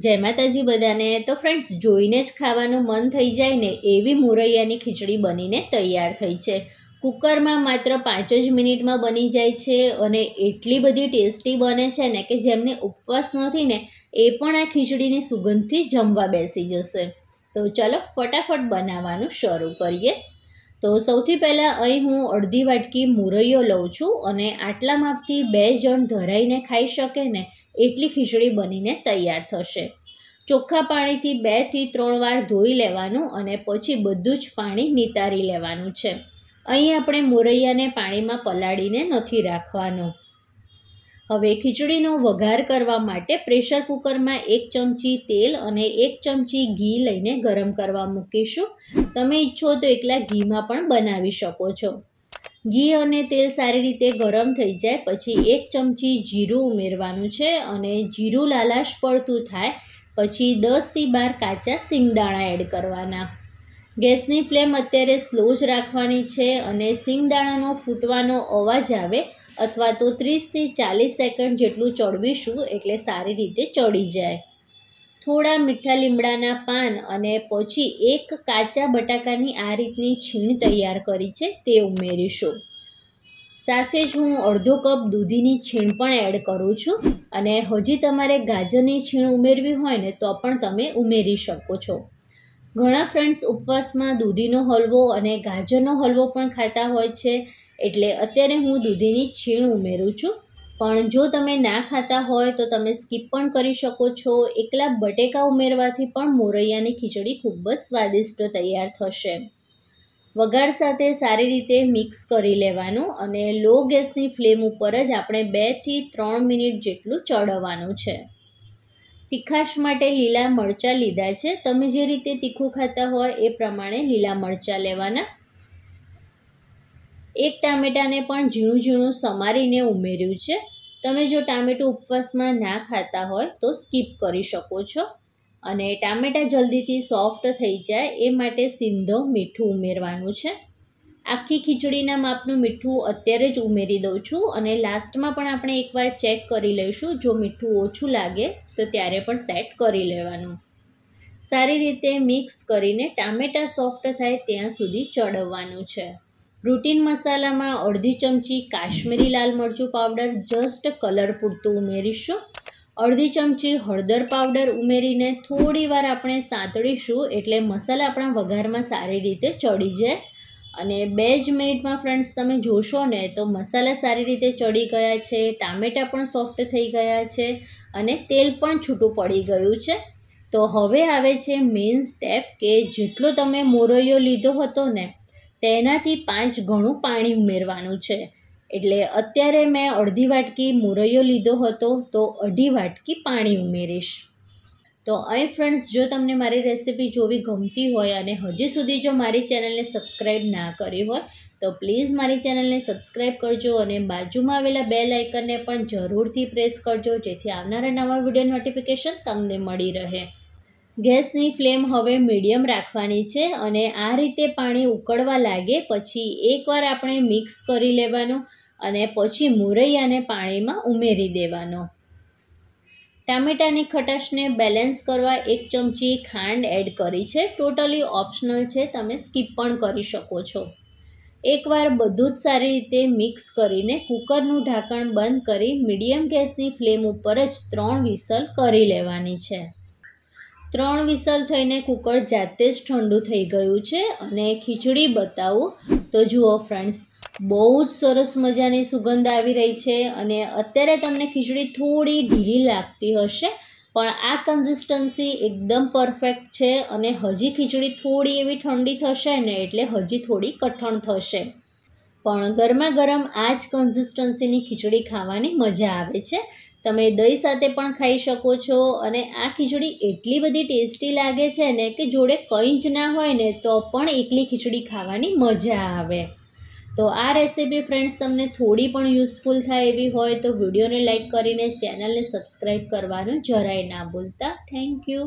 જય માતાજી બધાને તો ફ્રેન્ડ્સ જોઈને જ ખાવાનું મન થઈ જાય ને એવી મોરૈયાની ખીચડી બનીને તૈયાર થઈ છે કુકરમાં માત્ર પાંચ જ મિનિટમાં બની જાય છે અને એટલી બધી ટેસ્ટી બને છે ને કે જેમને ઉપવાસ નથી ને એ પણ આ ખીચડીની સુગંધથી જમવા બેસી જશે તો ચાલો ફટાફટ બનાવવાનું શરૂ કરીએ તો સૌથી પહેલાં અહીં હું અડધી વાટકી મુરૈયો લઉં છું અને આટલા માપથી બે જણ ધરાઈને ખાઈ શકે ને એટલી ખીચડી બનીને તૈયાર થશે ચોખ્ખા પાણીથી બેથી ત્રણ વાર ધોઈ લેવાનું અને પછી બધું જ પાણી નિતારી લેવાનું છે અહીં આપણે મોરૈયાને પાણીમાં પલાળીને નથી રાખવાનું હવે ખીચડીનો વઘાર કરવા માટે પ્રેશર કુકરમાં એક ચમચી તેલ અને એક ચમચી ઘી લઈને ગરમ કરવા મૂકીશું તમે ઈચ્છો તો એકલા ઘીમાં પણ બનાવી શકો છો ઘી અને તેલ સારી રીતે ગરમ થઈ જાય પછી એક ચમચી જીરું ઉમેરવાનું છે અને જીરું લાલાશ પડતું થાય પછી દસથી બાર કાચા સિંગદાણા એડ કરવાના ગેસની ફ્લેમ અત્યારે સ્લો જ રાખવાની છે અને સિંગદાણાનો ફૂટવાનો અવાજ આવે અથવા તો ત્રીસથી ચાલીસ સેકન્ડ જેટલું ચડવીશું એટલે સારી રીતે ચડી જાય થોડા મીઠા લીમડાના પાન અને પછી એક કાચા બટાકાની આ રીતની છીણ તૈયાર કરી છે તે ઉમેરીશું સાથે જ હું અડધો કપ દૂધીની છીણ પણ એડ કરું છું અને હજી તમારે ગાજરની છીણ ઉમેરવી હોય ને તો પણ તમે ઉમેરી શકો છો ઘણા ફ્રેન્ડ્સ ઉપવાસમાં દૂધીનો હલવો અને ગાજરનો હલવો પણ ખાતા હોય છે એટલે અત્યારે હું દૂધીની છીણ ઉમેરું છું પણ જો તમે ના ખાતા હોય તો તમે સ્કીપ પણ કરી શકો છો એકલા બટેકા ઉમેરવાથી પણ મોરૈયાની ખીચડી ખૂબ જ સ્વાદિષ્ટ તૈયાર થશે વઘાર સાથે સારી રીતે મિક્સ કરી લેવાનું અને લો ગેસની ફ્લેમ ઉપર જ આપણે બેથી ત્રણ મિનિટ જેટલું ચડવવાનું છે તીખાશ માટે લીલા મરચાં લીધા છે તમે જે રીતે તીખું ખાતા હોય એ પ્રમાણે લીલા મરચાં લેવાના એક ટામેટાને પણ ઝીણું ઝીણું સમારીને ઉમેર્યું છે તમે જો ટામેટું ઉપવાસમાં ના ખાતા હોય તો સ્કીપ કરી શકો છો અને ટામેટાં જલ્દીથી સોફ્ટ થઈ જાય એ માટે સિંધો મીઠું ઉમેરવાનું છે આખી ખીચડીના માપનું મીઠું અત્યારે જ ઉમેરી દઉં છું અને લાસ્ટમાં પણ આપણે એકવાર ચેક કરી લઈશું જો મીઠું ઓછું લાગે તો ત્યારે પણ સેટ કરી લેવાનું સારી રીતે મિક્સ કરીને ટામેટાં સોફ્ટ થાય ત્યાં સુધી ચડવવાનું છે રૂટીન મસાલામાં અડધી ચમચી કાશ્મીરી લાલ મરચું પાવડર જસ્ટ કલર પૂરતું ઉમેરીશું અડધી ચમચી હળદર પાવડર ઉમેરીને થોડીવાર આપણે સાંતળીશું એટલે મસાલા આપણા વઘારમાં સારી રીતે ચડી જાય અને બે જ મિનિટમાં ફ્રેન્ડ્સ તમે જોશો ને તો મસાલા સારી રીતે ચડી ગયા છે ટામેટાં પણ સોફ્ટ થઈ ગયા છે અને તેલ પણ છૂટું પડી ગયું છે તો હવે આવે છે મેઇન સ્ટેપ કે જેટલો તમે મોરૈયો લીધો હતો ને તેનાથી પાંચ ઘણું પાણી ઉમેરવાનું છે એટલે અત્યારે મેં અડધી વાટકી મુરૈયો લીધો હતો તો અઢી વાટકી પાણી ઉમેરીશ તો અહીં ફ્રેન્ડ્સ જો તમને મારી રેસિપી જોવી ગમતી હોય અને હજી સુધી જો મારી ચેનલને સબસ્ક્રાઈબ ના કરી હોય તો પ્લીઝ મારી ચેનલને સબસ્ક્રાઈબ કરજો અને બાજુમાં આવેલા બે લાઇકનને પણ જરૂરથી પ્રેસ કરજો જેથી આવનારા નવા વિડીયો નોટિફિકેશન તમને મળી રહે ગેસની ફ્લેમ હવે મીડિયમ રાખવાની છે અને આ રીતે પાણી ઉકળવા લાગે પછી એકવાર આપણે મિક્સ કરી લેવાનું અને પછી મુરૈયાને પાણીમાં ઉમેરી દેવાનો ટામેટાની ખટાશને બેલેન્સ કરવા એક ચમચી ખાંડ એડ કરી છે ટોટલી ઓપ્શનલ છે તમે સ્કીપ પણ કરી શકો છો એકવાર બધું જ સારી રીતે મિક્સ કરીને કુકરનું ઢાંકણ બંધ કરી મીડિયમ ગેસની ફ્લેમ ઉપર જ ત્રણ વિસલ કરી લેવાની છે ત્રણ વિસલ થઈને કુકર જાતે જ ઠંડુ થઈ ગયું છે અને ખીચડી બતાવું તો જુઓ ફ્રેન્ડ્સ બહુ જ સરસ મજાની સુગંધ આવી રહી છે અને અત્યારે તમને ખીચડી થોડી ઢીલી લાગતી હશે પણ આ કન્સિસ્ટન્સી એકદમ પરફેક્ટ છે અને હજી ખીચડી થોડી એવી ઠંડી થશે ને એટલે હજી થોડી કઠણ થશે પણ ગરમા ગરમ આ જ કન્સિસ્ટન્સીની ખીચડી ખાવાની મજા આવે છે તમે દહીં સાથે પણ ખાઈ શકો છો અને આ ખીચડી એટલી બધી ટેસ્ટી લાગે છે ને કે જોડે કંઈ જ ના હોય ને તો પણ એકલી ખીચડી ખાવાની મજા આવે તો આ રેસીપી ફ્રેન્ડ્સ તમને થોડી પણ યુઝફુલ થાય એવી હોય તો વિડીયોને લાઇક કરીને ચેનલને સબસ્ક્રાઈબ કરવાનું જરાય ના ભૂલતા થેન્ક યુ